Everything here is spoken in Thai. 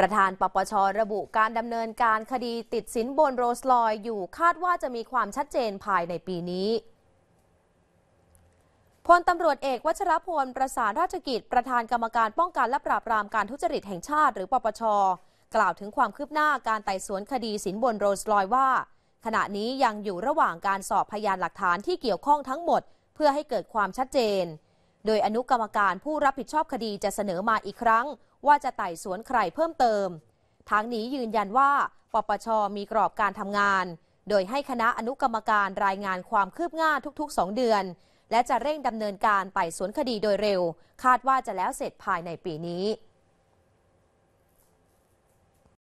ประธานปปชระบุการดำเนินการคดีติดสินบนโรสลอยอยู่คาดว่าจะมีความชัดเจนภายในปีนี้พลตำรวจเอกวัชรพล ประสานราชกิจประธานกรรมการป้องกันและปราบปรามการทุจริตแห่งชาติหรือปปช กล่าวถึงความคืบหน้าการไต่สวนคดีสินบนโรสลอยว่า ขณะนี้ยังอยู่ระหว่างการสอบพยานหลักฐานที่เกี่ยวข้องทั้งหมด เพื่อให้เกิดความชัดเจน โดยอนุกรรมการผู้รับผิดชอบคดีจะเสนอมาอีกครั้งว่าจะไต่สวนใครเพิ่มเติม ทางนี้ยืนยันว่า ปปช มีกรอบการทำงาน โดยให้คณะอนุกรรมการรายงานความคืบหน้าทุกๆ 2 เดือน และจะเร่งดำเนินการไต่สวนคดีโดยเร็ว คาดว่าจะแล้วเสร็จภายในปีนี้